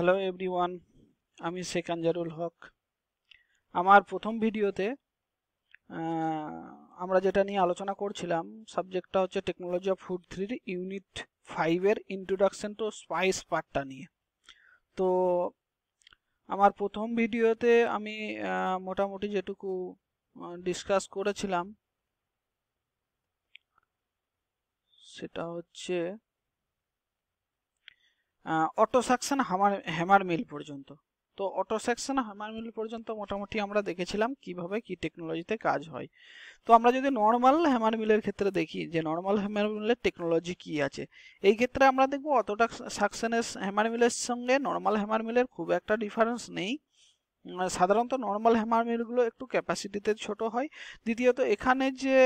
hello everyone আমি সেকাঞ্জারুল হক আমার প্রথম ভিডিওতে আমরা যেটা নিয়ে আলোচনা করছিলাম সাবজেক্টটা হচ্ছে টেকনোলজি অফ ফুড থ্রির ইউনিট ফাইভের ইন্ট্রোডাকশন টু স্পাইস পার্টটা নিয়ে তো আমার প্রথম ভিডিওতে আমি মোটামুটি যেটুকু ডিসকাস করেছিলাম সেটা হচ্ছে auto suction hammer hammer mill পর্যন্ত তো অটো সেকশন হ্যামার মিল পর্যন্ত মোটামুটি আমরা দেখেছিলাম কিভাবে কি টেকনোলজিতে কাজ হয় তো আমরা যদি নর্মাল হ্যামার মিলের ক্ষেত্রে দেখি যে নর্মাল হ্যামার মিলের টেকনোলজি কি আছে এই ক্ষেত্রে আমরা দেখব অতটা সাকশনের হ্যামার মিলের সঙ্গে নর্মাল হ্যামার মিলের খুব একটা ডিফারেন্স নেই সাধারণত নর্মাল হ্যামার মিলগুলো একটু ক্যাপাসিটিতে ছোট হয় দ্বিতীয়ত এখানে যে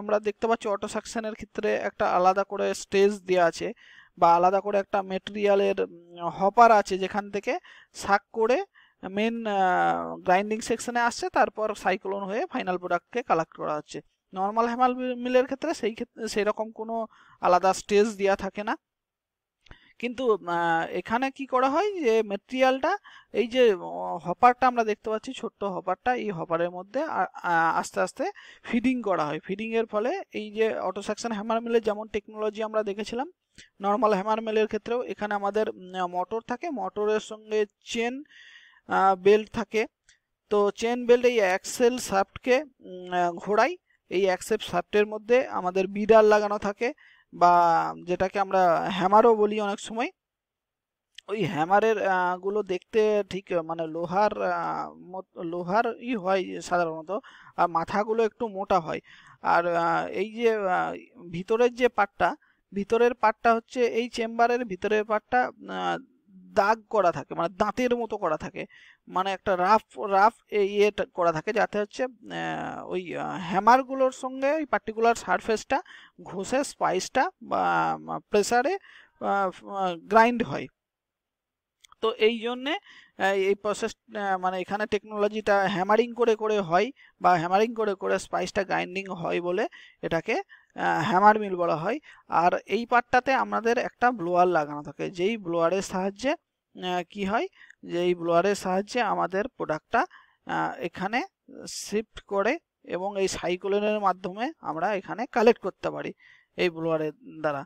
আমরা দেখতে পাচ্ছি অটো সাকশনের ক্ষেত্রে একটা আলাদা করে স্টেজ দেওয়া আছে বা আলাদা করে একটা মেটেরিয়ালের হপার আছে যেখান থেকে শাক করে মেন গ্রাইন্ডিং সেকশনে আসছে তারপর সাইক্লোন হয়ে ফাইনাল প্রোডাক্টকে কালেক্ট করা হচ্ছে নর্মাল হ্যামাল মিলের ক্ষেত্রে সেই ক্ষেত্রে সেরকম কোনো আলাদা স্টেজ দেওয়া থাকে না কিন্তু এখানে কি করা হয় যে মেটেরিয়ালটা এই যে হপারটা আমরা দেখতে পাচ্ছি ছোট্ট হপারটা এই হপারের মধ্যে আস্তে আস্তে ফিডিং করা হয় ফিডিংয়ের ফলে এই যে অটো সেকশন হ্যামার মিলের যেমন টেকনোলজি আমরা দেখেছিলাম নর্মাল হ্যামার মেলের ক্ষেত্রেও এখানে আমাদের মোটর থাকে মোটরের সঙ্গে চেন বেল্ট থাকে তো চেন বেল্ট এই অ্যাক্সেল সাফটকে ঘোরাই এই অ্যাক্সেল সাফটের মধ্যে আমাদের বিড়াল লাগানো থাকে বা যেটাকে আমরা হ্যামারও বলি অনেক সময় ওই হ্যামারের গুলো দেখতে ঠিক মানে লোহার লোহারই হয় সাধারণত আর মাথাগুলো একটু মোটা হয় আর এই যে ভিতরের যে পাটটা ভিতরের পার্টটা হচ্ছে এই চেম্বারের ভিতরের পার্টটা দাগ করা থাকে মানে দাঁতের মতো করা থাকে মানে একটা রাফ রাফ ইয়ে করা থাকে যাতে হচ্ছে ওই হ্যামারগুলোর সঙ্গে ওই পার্টিকুলার সারফেসটা ঘষে স্পাইসটা বা প্রেসারে গ্রাইন্ড হয় তো এই জন্যে এই প্রসেস মানে এখানে টেকনোলজিটা হ্যামারিং করে করে হয় বা হ্যামারিং করে করে স্পাইসটা গ্রাইন্ডিং হয় বলে এটাকে হ্যামার মিল বলা হয় আর এই পার্টটাতে আমাদের একটা ব্লোয়ার লাগানো থাকে যেই ব্লোয়ারের সাহায্যে কি হয় যে এই ব্লোয়ারের সাহায্যে আমাদের প্রোডাক্টটা এখানে শিফট করে এবং এই সাইক্লোনের মাধ্যমে আমরা এখানে কালেক্ট করতে পারি এই ব্লোয়ারের দ্বারা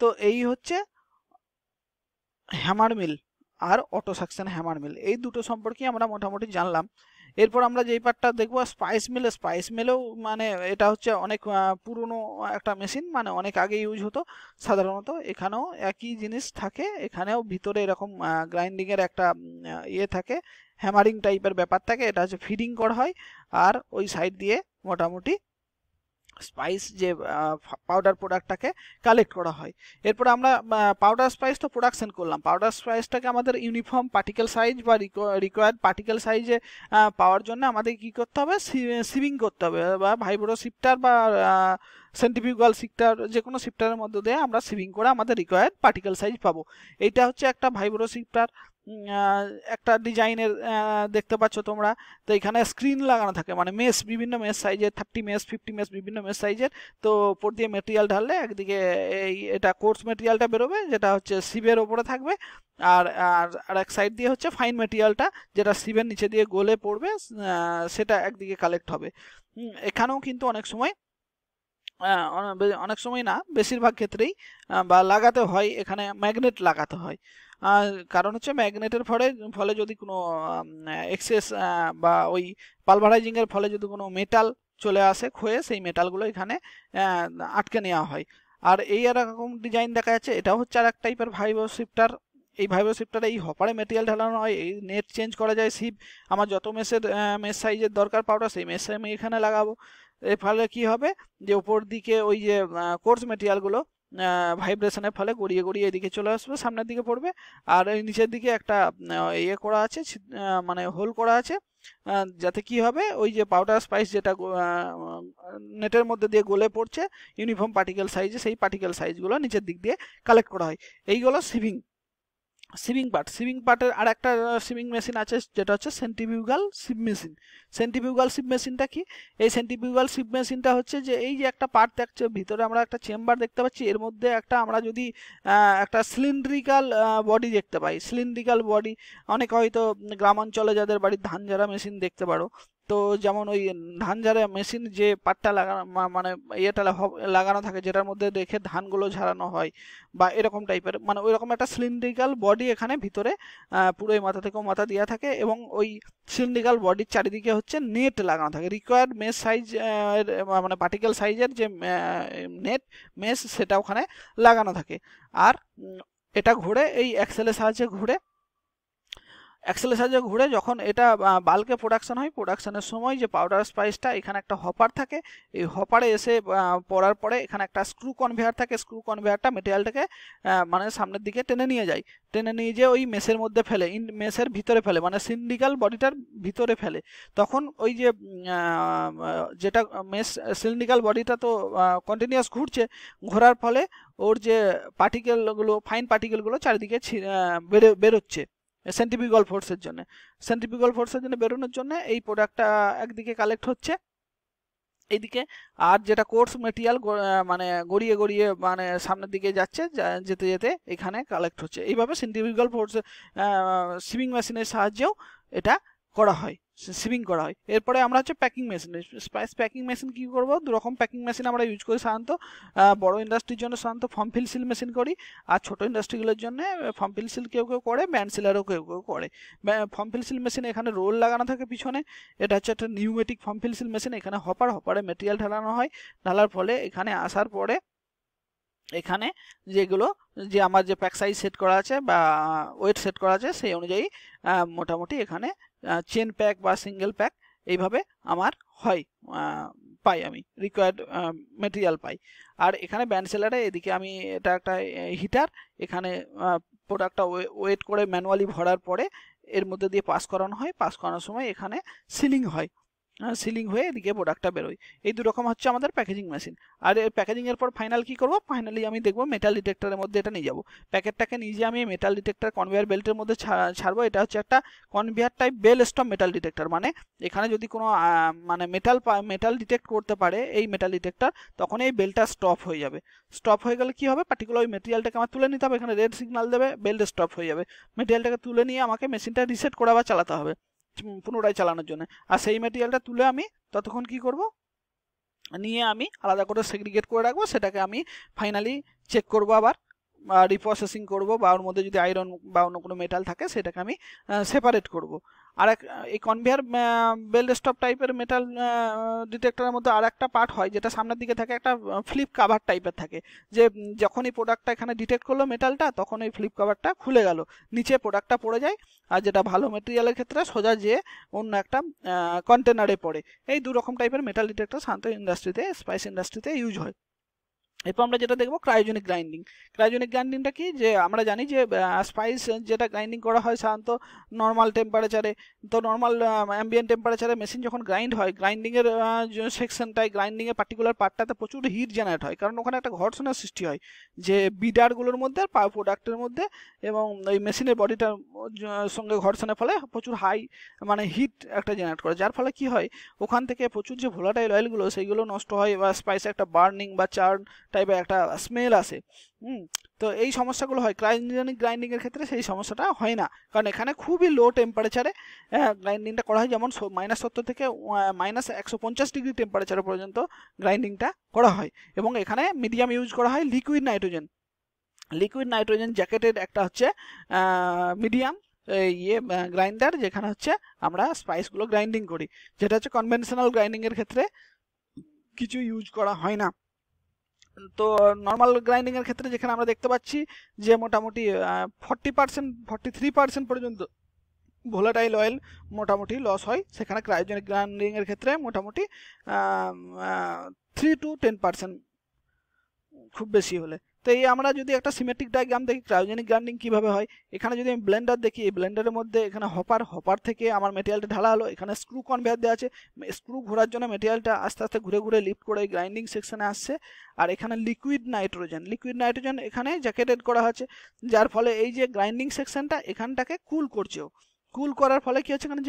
তো এই হচ্ছে হ্যামার মিল আর অটো সাকশন হ্যামার মিল এই দুটো সম্পর্কে আমরা মোটামুটি জানলাম এরপর আমরা যেই পার্টটা দেখবো স্পাইস মিলে স্পাইস মিলেও মানে এটা হচ্ছে অনেক পুরনো একটা মেশিন মানে অনেক আগে ইউজ হতো সাধারণত এখানেও একই জিনিস থাকে এখানেও ভিতরে এরকম গ্রাইন্ডিংয়ের একটা ইয়ে থাকে হ্যামারিং টাইপের ব্যাপার থাকে এটা হচ্ছে ফিডিং করা হয় আর ওই সাইড দিয়ে মোটামুটি স্পাইস যে পাউডার প্রোডাক্টটাকে কালেক্ট করা হয় এরপর আমরা পাউডার স্পাইস তো প্রোডাকশন করলাম পাউডার স্পাইসটাকে আমাদের ইউনিফর্ম পার্টিকেল সাইজ বা রিকোয়ার্ড পার্টিকেল সাইজে পাওয়ার জন্য আমাদের কি করতে হবে সিভিং করতে হবে বা ভাইব্রো শিফটার বা সেন্টিফিকাল শিফটার যে কোনো শিফটারের মধ্যে দিয়ে আমরা সিভিং করে আমাদের রিকোয়ার্ড পার্টিকেল সাইজ পাবো এইটা হচ্ছে একটা ভাইব্রো শিফটার একটা ডিজাইনের দেখতে পাচ্ছ তোমরা তো এখানে স্ক্রিন লাগানো থাকে মানে মেস বিভিন্ন মেস সাইজের থার্টি মেস ফিফটি মেস বিভিন্ন মেস সাইজের তো ওপর দিয়ে মেটেরিয়াল ঢাললে একদিকে এই এটা কোর্স মেটেরিয়ালটা বেরোবে যেটা হচ্ছে শিবের ওপরে থাকবে আর আর আর এক সাইড দিয়ে হচ্ছে ফাইন মেটেরিয়ালটা যেটা শিবের নিচে দিয়ে গোলে পড়বে সেটা একদিকে কালেক্ট হবে এখানেও কিন্তু অনেক সময় অনেক সময় না বেশিরভাগ ক্ষেত্রেই বা লাগাতে হয় এখানে ম্যাগনেট লাগাতে হয় কারণ হচ্ছে ম্যাগনেটের ফলে ফলে যদি কোনো এক্সেস বা ওই পালভারাইজিংয়ের ফলে যদি কোনো মেটাল চলে আসে ক্ষয়ে সেই মেটালগুলো এখানে আটকে নেওয়া হয় আর এই এরকম ডিজাইন দেখা যাচ্ছে এটাও হচ্ছে আর এক টাইপের ভাইভো শিফটার এই ভাইভো শিফটারে এই হপারে মেটেরিয়াল ঢালানো হয় এই নেট চেঞ্জ করা যায় শিপ আমার যত মেসের মেস সাইজের দরকার পাউডার সেই মেসে আমি এখানে লাগাবো এর ফলে কী হবে যে ওপর দিকে ওই যে কোর্স মেটেরিয়ালগুলো ভাইব্রেশনের ফলে গড়িয়ে গড়িয়ে এদিকে চলে আসবে সামনের দিকে পড়বে আর এই নিচের দিকে একটা ইয়ে করা আছে মানে হোল করা আছে যাতে কি হবে ওই যে পাউডার স্পাইস যেটা নেটের মধ্যে দিয়ে গলে পড়ছে ইউনিফর্ম পার্টিকেল সাইজে সেই পার্টিকেল সাইজগুলো নিচের দিক দিয়ে কালেক্ট করা হয় এইগুলো সিভিং সিভিং পার্ট সিভিং পার্টের আর একটা সিভিং মেশিন আছে যেটা হচ্ছে centrifugal sieve machine centrifugal sieve মেশিনটা কি এই সেন্টিভিউগাল সিপ মেশিনটা হচ্ছে যে এই যে একটা পার্ট দেখছে ভিতরে আমরা একটা চেম্বার দেখতে পাচ্ছি এর মধ্যে একটা আমরা যদি একটা সিলিন্ড্রিক্যাল বডি দেখতে পাই সিলিন্ড্রিক্যাল বডি অনেক হয়তো গ্রামাঞ্চলে যাদের বাড়ির ধান ঝাড়া মেশিন দেখতে পারো তো যেমন ওই ধান ঝাড়া মেশিন যে পাটটা লাগানো মানে ইয়েটা লাগানো থাকে যেটার মধ্যে রেখে ধানগুলো ঝাড়ানো হয় বা এরকম টাইপের মানে ওই রকম একটা সিলিন্ড্রিক্যাল বডি এখানে ভিতরে পুরো এই মাথা থেকেও মাথা দেওয়া থাকে এবং ওই সিলিন্ড্রিক্যাল বডির চারিদিকে হচ্ছে নেট লাগানো থাকে রিকোয়ার্ড মেস সাইজ মানে পার্টিকেল সাইজের যে নেট মেস সেটা ওখানে লাগানো থাকে আর এটা ঘুরে এই অ্যাক্সেলের সাহায্যে ঘুরে অ্যাক্সেলের সাহায্যে ঘুরে যখন এটা বাল্কে প্রোডাকশন হয় প্রোডাকশনের সময় যে পাউডার স্পাইসটা এখানে একটা হপার থাকে এই হপারে এসে পড়ার পরে এখানে একটা স্ক্রু কনভেয়ার থাকে স্ক্রু কনভেয়ারটা মেটেরিয়ালটাকে মানে সামনের দিকে টেনে নিয়ে যায় টেনে নিয়ে যেয়ে ওই মেসের মধ্যে ফেলে ইন মেসের ভিতরে ফেলে মানে সিন্ডিকাল বডিটার ভিতরে ফেলে তখন ওই যে যেটা মেস সিলিন্ডিকাল বডিটা তো কন্টিনিউয়াস ঘুরছে ঘোরার ফলে ওর যে পার্টিকেলগুলো ফাইন পার্টিকেলগুলো চারিদিকে বেরো বেরোচ্ছে সেন্ট্রিপিউগাল ফোর্সের জন্য সেন্ট্রিপিউগাল ফোর্সের জন্য বেরোনোর জন্য এই প্রোডাক্টটা একদিকে কালেক্ট হচ্ছে এইদিকে আর যেটা কোর্স মেটেরিয়াল মানে গড়িয়ে গড়িয়ে মানে সামনের দিকে যাচ্ছে যেতে যেতে এখানে কালেক্ট হচ্ছে এইভাবে সেন্ট্রিফিউগাল ফোর্স সিভিং মেশিনের সাহায্যেও এটা করা হয় সিভিং করা হয় এরপরে আমরা হচ্ছে packing machine spice packing machine কী করবো দু রকম প্যাকিং মেশিন আমরা ইউজ করি সাধারণত বড় ইন্ডাস্ট্রির জন্য সাধারণত ফর্ম ফিল সিল মেশিন করি আর ছোটো ইন্ডাস্ট্রিগুলোর জন্য ফর্ম ফিল সিল কেউ কেউ করে ম্যান সিলারও কেউ কেউ করে ফর্ম ফিল সিল মেশিন এখানে রোল লাগানো থাকে পিছনে এটা হচ্ছে একটা pneumatic form fill seal machine এখানে হপার হপারে মেটেরিয়াল ঢালানো হয় ঢালার ফলে এখানে আসার পরে এখানে যেগুলো যে আমার যে প্যাক সাইজ সেট করা আছে বা ওয়েট সেট করা আছে সেই অনুযায়ী মোটামুটি এখানে চেন প্যাক বা সিঙ্গেল প্যাক এইভাবে আমার হয় পাই আমি রিকোয়ার্ড মেটেরিয়াল পাই আর এখানে ব্যান্ড সেলারে এদিকে আমি এটা একটা হিটার এখানে প্রোডাক্টটা ওয়েট করে ম্যানুয়ালি ভরার পরে এর মধ্যে দিয়ে পাস করানো হয় পাস করানোর সময় এখানে সিলিং হয় সিলিং হ্যাঁ, হয়ে এদিকে প্রোডাক্টটা বেরোয় এই দু রকম হচ্ছে আমাদের প্যাকেজিং মেশিন আর এই প্যাকেজিংয়ের পর ফাইনাল কি করব ফাইনালি আমি দেখব মেটাল ডিটেক্টরের মধ্যে এটা নিয়ে যাবো প্যাকেটটাকে নিজে আমি মেটাল ডিটেক্টর কনভেয়ার বেল্টের মধ্যে ছাড়বো এটা হচ্ছে একটা conveyor type belt stop metal detector মানে এখানে যদি কোনো মানে মেটাল মেটাল ডিটেক্ট করতে পারে এই মেটাল ডিটেক্টর তখন এই বেলটা স্টপ হয়ে যাবে স্টপ হয়ে গেলে কি হবে পার্টিকুলার ওই মেটেরিয়ালটাকে আমার তুলে নিতে হবে এখানে রেড সিগনাল দেবে বেল্ট স্টপ হয়ে যাবে মেটেরিয়ালটাকে তুলে নিয়ে আমাকে মেশিনটা রিসেট করা বা চালাতে হবে পুনরায় চালানোর জন্য আর সেই মেটেরিয়ালটা তুলে আমি ততক্ষণ কি করব নিয়ে আমি আলাদা করে সেগ্রিগেট করে রাখবো সেটাকে আমি ফাইনালি চেক করব আবার রিপ্রসেসিং করব বা ওর মধ্যে যদি আয়রন বা অন্য কোনো মেটাল থাকে সেটাকে আমি সেপারেট করব আর এক এই কনভেয়ার বেল্ট স্টপ টাইপের মেটাল ডিটেক্টরের মধ্যে আর একটা পার্ট হয় যেটা সামনের দিকে থাকে একটা ফ্লিপ কাভার টাইপের থাকে যে যখন এই প্রোডাক্টটা এখানে ডিটেক্ট করলো মেটালটা তখন এই ফ্লিপ কাভারটা খুলে গেল নিচে প্রোডাক্টটা পড়ে যায় আর যেটা ভালো মেটেরিয়ালের ক্ষেত্রে সোজা যেয়ে অন্য একটা কন্টেনারে পড়ে এই দু রকম টাইপের মেটাল ডিটেক্টর সাধারণত ইন্ডাস্ট্রিতে স্পাইস ইন্ডাস্ট্রিতে ইউজ হয় এরপর আমরা যেটা দেখবো ক্রায়োজেনিক গ্রাইন্ডিং ক্রায়োজেনিক গ্রাইন্ডিংটা কি যে আমরা জানি যে স্পাইস যেটা গ্রাইন্ডিং করা হয় সাধারণত নর্মাল টেম্পারেচারে তো নর্মাল অ্যাম্বিয়েন্ট টেম্পারেচারে মেশিন যখন গ্রাইন্ড হয় গ্রাইন্ডিংয়ের সেকশনটায় গ্রাইন্ডিংয়ের পার্টিকুলার পার্টটাতে প্রচুর হিট জেনারেট হয় কারণ ওখানে একটা ঘর্ষণের সৃষ্টি হয় যে বিডারগুলোর মধ্যে আর প্রোডাক্টের মধ্যে এবং ওই মেশিনের বডিটার সঙ্গে ঘর্ষণের ফলে প্রচুর হাই মানে হিট একটা জেনারেট করে যার ফলে কি হয় ওখান থেকে প্রচুর যে ভোলাটাইল অয়েলগুলো সেইগুলো নষ্ট হয় বা স্পাইসে একটা বার্নিং বা চার্ন টাইপের একটা স্মেল আসে হুম তো এই সমস্যাগুলো হয় ক্রাইজেনিক গ্রাইন্ডিংয়ের ক্ষেত্রে সেই সমস্যাটা হয় না কারণ এখানে খুবই লো টেম্পারেচারে গ্রাইন্ডিংটা করা হয় যেমন মাইনাস সত্তর থেকে মাইনাস একশো পঞ্চাশ ডিগ্রি টেম্পারেচার পর্যন্ত গ্রাইন্ডিংটা করা হয় এবং এখানে মিডিয়াম ইউজ করা হয় লিকুইড নাইট্রোজেন লিকুইড নাইট্রোজেন জ্যাকেটের একটা হচ্ছে মিডিয়াম ইয়ে গ্রাইন্ডার যেখানে হচ্ছে আমরা স্পাইসগুলো গ্রাইন্ডিং করি যেটা হচ্ছে কনভেনশনাল গ্রাইন্ডিংয়ের ক্ষেত্রে কিছু ইউজ করা হয় না তো নর্মাল গ্রাইন্ডিংয়ের ক্ষেত্রে যেখানে আমরা দেখতে পাচ্ছি যে মোটামুটি forty percent forty three percent পর্যন্ত ভোলাটাইল অয়েল মোটামুটি লস হয় সেখানে ক্রায়োজেনিক গ্রাইন্ডিংয়ের ক্ষেত্রে মোটামুটি থ্রি টু টেন পার্সেন্ট খুব বেশি হলে তো এই আমরা যদি একটা সিমেট্রিক ডায়াগ্রাম দেখি ক্রায়োজেনিক গ্রাইন্ডিং কীভাবে হয় এখানে যদি আমি ব্লেন্ডার দেখি এই ব্লেন্ডারের মধ্যে এখানে হপার হপার থেকে আমার মেটেরিয়ালটা ঢালা হলো এখানে স্ক্রু কনভেয়ার দেওয়া আছে স্ক্রু ঘোরার জন্য মেটেরিয়ালটা আস্তে আস্তে ঘুরে ঘুরে লিফট করে এই গ্রাইন্ডিং সেকশনে আসছে আর এখানে লিকুইড নাইট্রোজেন লিকুইড নাইট্রোজেন এখানে জ্যাকেটেড করা হচ্ছে যার ফলে এই যে গ্রাইন্ডিং সেকশনটা এখানটাকে কুল করছেও কুল করার ফলে কি হচ্ছে এখানে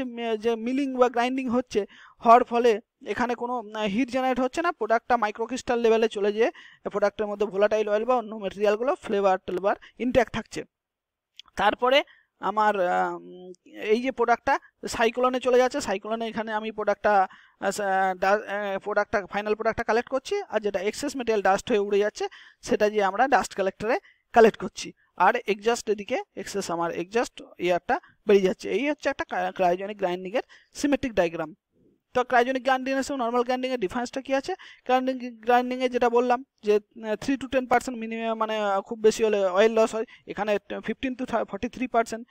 যে মিলিং বা গ্রাইন্ডিং হচ্ছে হওয়ার ফলে এখানে কোনো হিট জেনারেট হচ্ছে না প্রোডাক্টটা মাইক্রোক্রিস্টাল লেভেলে চলে যেয়ে প্রোডাক্টের মধ্যে ভোলাটাইল অয়েল বা অন্য মেটেরিয়ালগুলো ফ্লেভার টেলভার ইনট্যাক্ট থাকছে তারপরে আমার এই যে প্রোডাক্টটা সাইক্লোনে চলে যাচ্ছে সাইক্লোনে এখানে আমি প্রোডাক্টটা প্রোডাক্টটা ফাইনাল প্রোডাক্টটা কালেক্ট করছি আর যেটা এক্সেস মেটেরিয়াল ডাস্ট হয়ে উড়ে যাচ্ছে সেটা যে আমরা ডাস্ট কালেক্টরে কালেক্ট করছি আর এক্সাস্ট এদিকে এক্সেস আমার এক্সাস্ট ইয়ারটা বেরিয়ে যাচ্ছে এই হচ্ছে একটা ক্রায়োজনিক গ্রাইন্ডিংয়ের সিমেট্রিক ডায়াগ্রাম তো ক্রাইজনিক গ্রাইন্ডিংয়ের সঙ্গে নর্মাল গ্রাইন্ডিংয়ের ডিফারেন্সটা কী আছে গ্রাইন্ডিং গ্রাইন্ডিংয়ে যেটা বললাম যে three to ten percent minimum মানে খুব বেশি হলে অয়েল লস হয় এখানে fifteen to forty three percent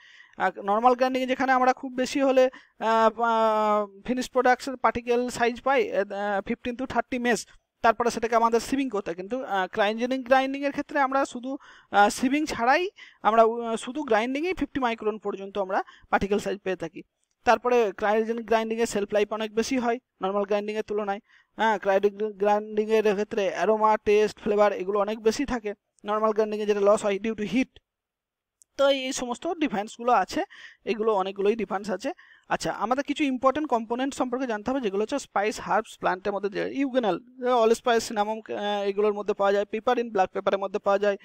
আর নর্মাল গ্রাইন্ডিংয়ে যেখানে আমরা খুব বেশি হলে ফিনিশ প্রোডাক্টের পার্টিকেল সাইজ পাই ফিফটিন টু থার্টি মেস তারপরে সেটাকে আমাদের সিভিং করতে কিন্তু ক্রাইজেনিক গ্রাইন্ডিংয়ের ক্ষেত্রে আমরা শুধু সিভিং ছাড়াই আমরা শুধু গ্রাইন্ডিংয়েই ফিফটি মাইক্রন পর্যন্ত আমরা পার্টিকেল সাইজ পেয়ে থাকি তারপরে ক্রায়োজেনিক গ্রাইন্ডিংয়ের সেলফ লাইফ অনেক বেশি হয় নর্মাল গ্রাইন্ডিংয়ের তুলনায় হ্যাঁ ক্রায়োজেনিক গ্রাইন্ডিংয়ের ক্ষেত্রে অ্যারোমা টেস্ট ফ্লেভার এগুলো অনেক বেশি থাকে নর্মাল গ্রাইন্ডিংয়ে যেটা লস হয় ডিউ টু হিট তো এই সমস্ত ডিফারেন্সগুলো আছে এগুলো অনেকগুলোই ডিফারেন্স আছে আচ্ছা আমাদের কিছু ইম্পর্টেন্ট কম্পোনেন্ট সম্পর্কে জানতে হবে যেগুলো হচ্ছে স্পাইস হার্বস প্লান্টের মধ্যে ইউগেনাল অল স্পাইস সিনামম এগুলোর মধ্যে পাওয়া যায় পেপার ইন ব্ল্যাক পেপারের মধ্যে পাওয়া যায়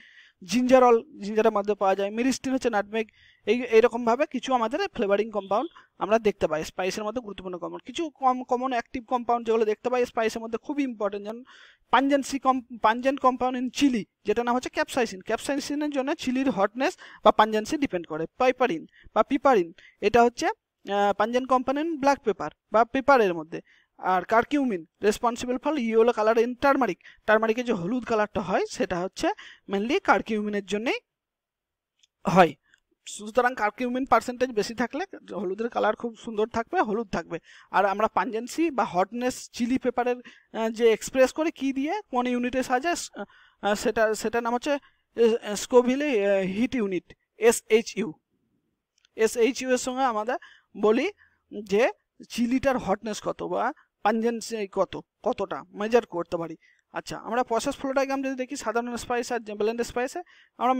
জিঞ্জারল জিঞ্জারের মধ্যে পাওয়া যায় মিরিস্টিন হচ্ছে নাটমেগ এই এইরকমভাবে কিছু আমাদের ফ্লেভারিং কম্পাউন্ড আমরা দেখতে পাই স্পাইসের মধ্যে গুরুত্বপূর্ণ কম্পাউন্ড কিছু কম কমন অ্যাক্টিভ কম্পাউন্ড যেগুলো দেখতে পাই স্পাইসের মধ্যে খুবই ইম্পর্টেন্ট যেমন পাঞ্জেন্সি কম পাঞ্জেন কম্পাউন্ড ইন চিলি যেটা নাম হচ্ছে ক্যাপসাইসিন ক্যাপসাইসিনের জন্য চিলির হটনেস বা পাঞ্জেন্সি ডিপেন্ড করে পাইপারিন বা পিপারিন এটা হচ্ছে pungent compound in black pepper বা পেপারের মধ্যে আর curcumin responsible for yellow colour in turmeric টার্মারিকে যে হলুদ কালারটা হয় সেটা হচ্ছে মেনলি কারকিউমিনের জন্যেই হয় সুতরাং কার্কিউমিন পার্সেন্টেজ বেশি থাকলে হলুদের কালার খুব সুন্দর থাকবে হলুদ থাকবে আর আমরা পাঞ্জেন্সি বা হটনেস চিলি পেপারের যে এক্সপ্রেস করে কি দিয়ে কোন ইউনিটে সাজে সেটা সেটার নাম হচ্ছে Scoville heat unit S H U S H U এর সঙ্গে আমাদের বলি যে চিলিটার হটনেস কত বা পাঞ্জেন্সি কত কতটা মেজার করতে পারি আচ্ছা আমরা প্রসেস ফ্লোটাকে ডায়াগ্রাম যদি দেখি সাধারণ স্পাইস আর ব্লেন্ড স্পাইসে আমরা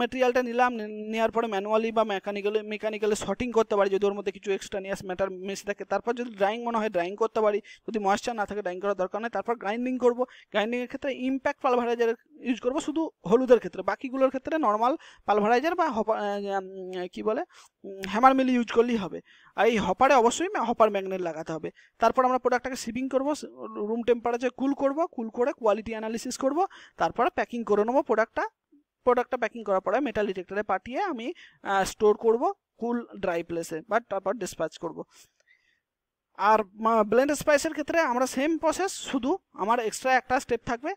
মেটেরিয়ালটা নিলাম নেওয়ার পরে ম্যানুয়ালি বা মেকানিক্যালি মেকানিক্যালি শর্টিং করতে পারি যদি ওর মধ্যে কিছু এক্সট্রানিয়াস ম্যাটার মিশে থাকে তারপর যদি ড্রাইং মনে হয় ড্রাইং করতে পারি যদি ময়েশ্চার না থাকে ড্রাইং করার দরকার নেই তারপর গ্রাইন্ডিং করবো গ্রাইন্ডিংয়ের ক্ষেত্রে ইম্প্যাক্ট পালভারাইজার ইউজ করবো শুধু হলুদের ক্ষেত্রে বাকিগুলোর ক্ষেত্রে নর্মাল পালভারাইজার বা কি বলে হ্যামার মিলি ইউজ করলেই হবে আর এই হপারে অবশ্যই হপার ম্যাগনেট লাগাতে হবে তারপর আমরা প্রোডাক্টটাকে শিপিং করবো রুম টেম্পারেচার কুল করব কুল করে কোয়ালিটি অ্যানালিসিস করব তারপর প্যাকিং করে নেবো প্রোডাক্টটা প্রোডাক্টটা প্যাকিং করার পরে মেটাল ডিটেক্টরে পাঠিয়ে আমি স্টোর করব কুল ড্রাই প্লেসে বা তারপর ডিসপ্যাচ করব আর ব্লেন্ড স্পাইসের ক্ষেত্রে আমরা সেম প্রসেস শুধু আমার এক্সট্রা একটা স্টেপ থাকবে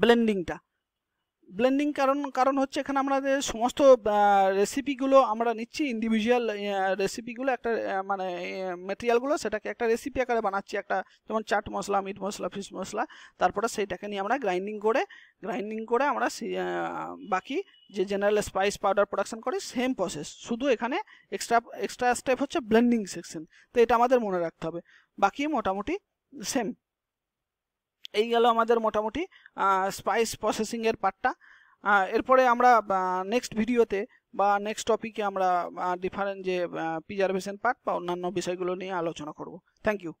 ব্লেন্ডিংটা ব্লেন্ডিং কারণ কারণ হচ্ছে এখানে আমরা সমস্ত রেসিপিগুলো আমরা নিচ্ছি ইন্ডিভিজুয়াল রেসিপিগুলো একটা মানে মেটেরিয়ালগুলো সেটাকে একটা রেসিপি আকারে বানাচ্ছি একটা যেমন চাট মশলা মিট মশলা ফিশ মশলা তারপরে সেইটাকে নিয়ে আমরা গ্রাইন্ডিং করে গ্রাইন্ডিং করে আমরা বাকি যে জেনারেল স্পাইস পাউডার প্রোডাকশন করি সেম প্রসেস শুধু এখানে এক্সট্রা এক্সট্রা স্টেপ হচ্ছে ব্লেন্ডিং সেকশন তো এটা আমাদের মনে রাখতে হবে বাকি মোটামুটি সেম এই গেল আমাদের মোটামুটি স্পাইস প্রসেসিংয়ের পার্টটা এরপরে আমরা নেক্সট ভিডিওতে বা নেক্সট টপিকে আমরা ডিফারেন্ট যে প্রিজার্ভেশন পার্ট বা অন্যান্য বিষয়গুলো নিয়ে আলোচনা করব থ্যাংক ইউ